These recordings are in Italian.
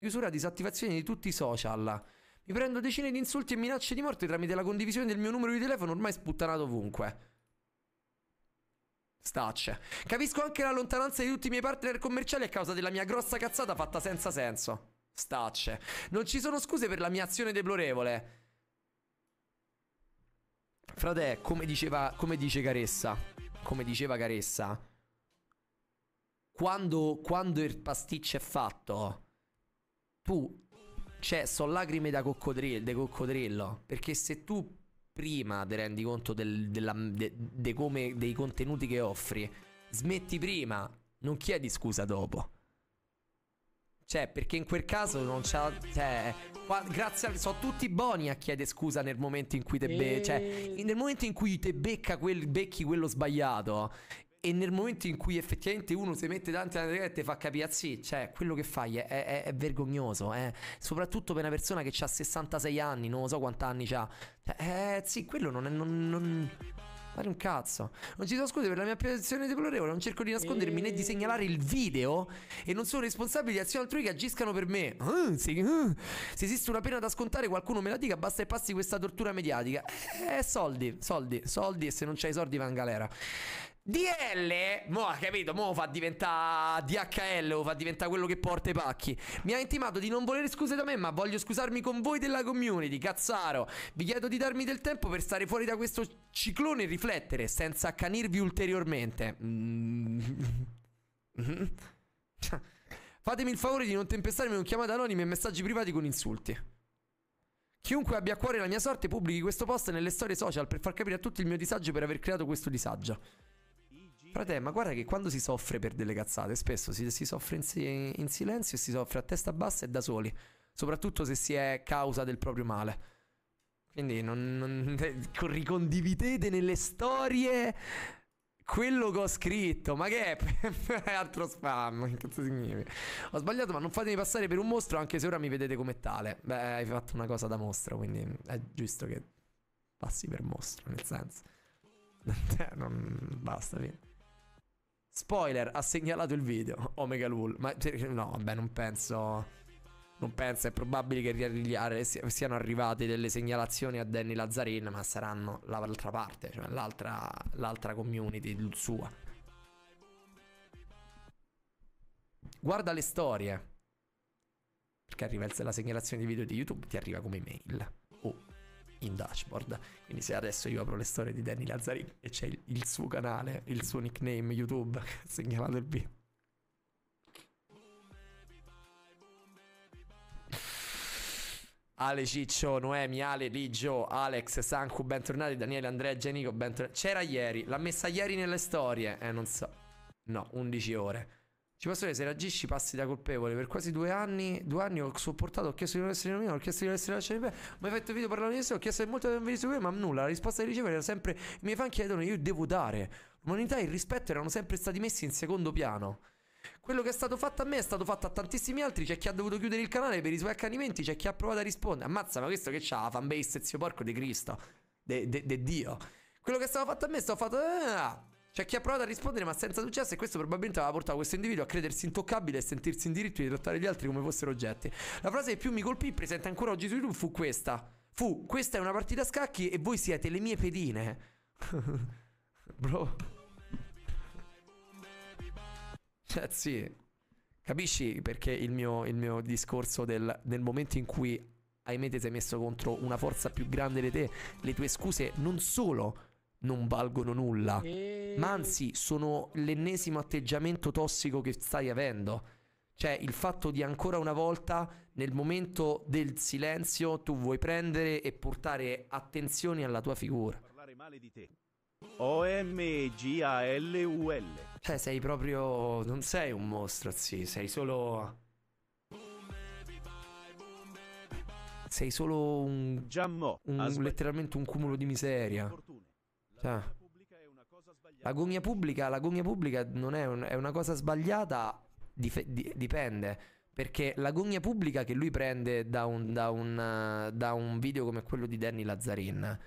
Chiusura disattivazione di tutti i social. Mi prendo decine di insulti e minacce di morte tramite la condivisione del mio numero di telefono ormai sputtanato ovunque. Stacce. Capisco anche la lontananza di tutti i miei partner commerciali a causa della mia grossa cazzata fatta senza senso. Stacce. Non ci sono scuse per la mia azione deplorevole. Frate, come diceva, come dice Caressa, come diceva Caressa, quando, quando il pasticcio è fatto, tu, cioè, sono lacrime da coccodrillo, de coccodrillo, perché se tu prima ti rendi conto del, della, de, de come, dei contenuti che offri, smetti prima, non chiedi scusa dopo. Cioè, perché in quel caso non c'ha. Cioè, qua, grazie a. Sono tutti buoni a chiedere scusa nel momento in cui te be, Cioè, eh. nel momento in cui te becca quel, becchi quello sbagliato e nel momento in cui effettivamente uno si mette davanti alla telecamera e ti fa capire, ah, sì, cioè quello che fai è, è, è vergognoso, eh. soprattutto per una persona che ha 66 anni, non so quanti anni ha. Cioè, eh sì, quello non è... Non, non... Fare un cazzo. Non ci sono scuse per la mia posizione deplorevole, non cerco di nascondermi e... né di eh. segnalare il video e non sono responsabile di azioni altrui che agiscano per me. Uh, sì, uh. Se esiste una pena da scontare, qualcuno me la dica, basta e passi questa tortura mediatica. Eh, soldi, soldi, soldi e se non c'hai soldi va in galera. DL, mo ha capito, mo fa diventare DHL o fa diventare quello che porta i pacchi. Mi ha intimato di non volere scuse da me, ma voglio scusarmi con voi della community, cazzaro. Vi chiedo di darmi del tempo per stare fuori da questo ciclone e riflettere, senza accanirvi ulteriormente. Mm-hmm. Fatemi il favore di non tempestarmi con chiamate anonime e messaggi privati con insulti. Chiunque abbia a cuore la mia sorte pubblichi questo post nelle storie social per far capire a tutti il mio disagio per aver creato questo disagio. Frate, ma guarda che quando si soffre per delle cazzate, spesso si, si soffre in, in silenzio e si soffre a testa bassa e da soli. Soprattutto se si è causa del proprio male. Quindi non, non, eh, ricondividete nelle storie quello che ho scritto. Ma che è? altro spam. Che cazzo significa? Ho sbagliato, ma non fatemi passare per un mostro anche se ora mi vedete come tale. Beh, hai fatto una cosa da mostro, quindi è giusto che passi per mostro, nel senso. non basta, fine. Spoiler, ha segnalato il video Omega Lul. Ma cioè, no, vabbè, non penso. Non penso, è probabile che eh, siano arrivate delle segnalazioni a Danny Lazzarin, ma saranno l'altra parte, cioè l'altra, l'altra community sua. Guarda le storie. Perché arriva la segnalazione di video di YouTube, ti arriva come email dashboard. Quindi se adesso io apro le storie di Danny Lazzarini e c'è il, il suo canale, il suo nickname YouTube, che si B. Ale Ciccio, Noemi, Ale, Ligio, Alex, Sanku, bentornati, Daniele, Andrea, Genico, bentornati. C'era ieri, l'ha messa ieri nelle storie, eh non so. No, 11 ore. Dice, pastore, se reagisci passi da colpevole. Per quasi due anni, due anni ho sopportato, ho chiesto di non essere nominato, ho chiesto di non essere lasciato in pace. Mi hai fatto video parlando di questo, ho chiesto di molto di non venire su ma nulla. La risposta che ricevo era sempre, i miei fan chiedono, io devo dare. L'umanità e il rispetto erano sempre stati messi in secondo piano. Quello che è stato fatto a me è stato fatto a tantissimi altri. C'è chi ha dovuto chiudere il canale per i suoi accanimenti, c'è chi ha provato a rispondere. Ammazza, ma questo che c'ha la fanbase, zio porco di Cristo, de, de, de Dio. Quello che è stato fatto a me è stato fatto... Eh, c'è cioè, chi ha provato a rispondere ma senza successo e questo probabilmente aveva portato questo individuo a credersi intoccabile e sentirsi in diritto di trattare gli altri come fossero oggetti. La frase che più mi colpì, presente ancora oggi su YouTube, fu questa. Fu, questa è una partita a scacchi e voi siete le mie pedine. Bro. Cioè sì, capisci perché il mio, il mio discorso del, nel momento in cui ahimè ti sei messo contro una forza più grande di te, le tue scuse non solo non valgono nulla, e... ma anzi sono l'ennesimo atteggiamento tossico che stai avendo. Cioè il fatto di ancora una volta nel momento del silenzio tu vuoi prendere e portare attenzione alla tua figura. Parlare male di te. O-M-G-A-L-U-L. Cioè sei proprio... non sei un mostro, sì, sei solo... Sei solo un... Giammo. Un, letteralmente un cumulo di miseria. Fortune. Cioè, la gugna pubblica, la gugna pubblica non è, un, è una cosa sbagliata, dif- di- dipende. Perché la gogna pubblica che lui prende da un, da, un, da un, video come quello di Danny Lazzarin.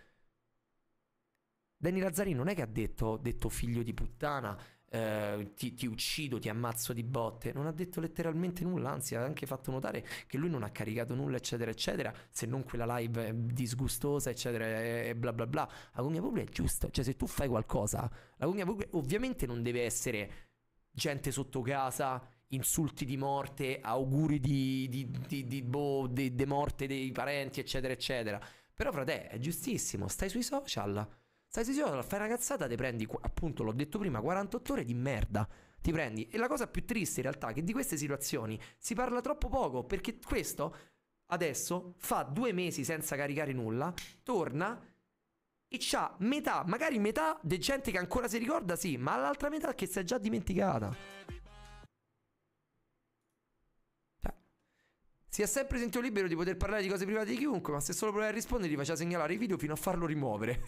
Danny Lazzarin non è che ha detto, detto figlio di puttana, eh, ti, ti, uccido, ti ammazzo di botte, non ha detto letteralmente nulla, anzi ha anche fatto notare che lui non ha caricato nulla, eccetera, eccetera, se non quella live eh, disgustosa, eccetera, e bla bla bla. La gogna pubblica è giusta, cioè se tu fai qualcosa, la cugna pubblica ovviamente non deve essere gente sotto casa, insulti di morte, auguri di, di, di, di boh, de, de morte dei parenti, eccetera, eccetera. Però, frate, è giustissimo, stai sui social Stai situato, fai una cazzata, ti prendi, appunto, l'ho detto prima, 48 ore di merda. Ti prendi. E la cosa più triste in realtà è che di queste situazioni si parla troppo poco, perché questo adesso fa due mesi senza caricare nulla, torna e c'ha metà, magari metà di gente che ancora si ricorda, sì, ma l'altra metà che si è già dimenticata. Si è sempre sentito libero di poter parlare di cose private di chiunque, ma se solo provai a rispondere gli faceva segnalare i video fino a farlo rimuovere.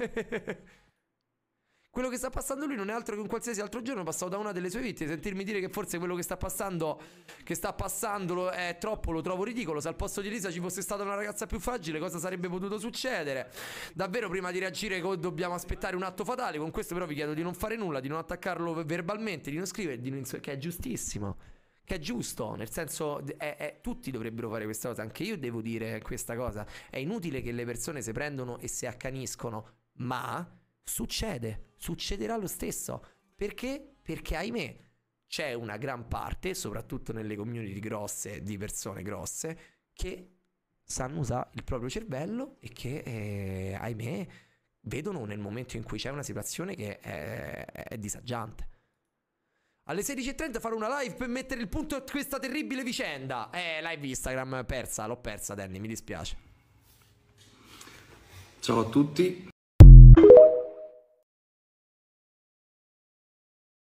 quello che sta passando lui non è altro che un qualsiasi altro giorno passato da una delle sue vittime. Sentirmi dire che forse quello che sta passando, che sta passando è troppo, lo trovo ridicolo. Se al posto di Elisa ci fosse stata una ragazza più fragile, cosa sarebbe potuto succedere? Davvero, prima di reagire, dobbiamo aspettare un atto fatale. Con questo, però, vi chiedo di non fare nulla, di non attaccarlo verbalmente, di non scrivere, di non che è giustissimo che è giusto, nel senso è, è, tutti dovrebbero fare questa cosa, anche io devo dire questa cosa, è inutile che le persone si prendono e si accaniscono, ma succede, succederà lo stesso, perché? Perché ahimè c'è una gran parte, soprattutto nelle community grosse, di persone grosse, che sanno usare il proprio cervello e che eh, ahimè vedono nel momento in cui c'è una situazione che è, è disagiante. Alle 16.30 farò una live per mettere il punto a questa terribile vicenda. Eh, live Instagram persa, l'ho persa Danny, mi dispiace. Ciao a tutti.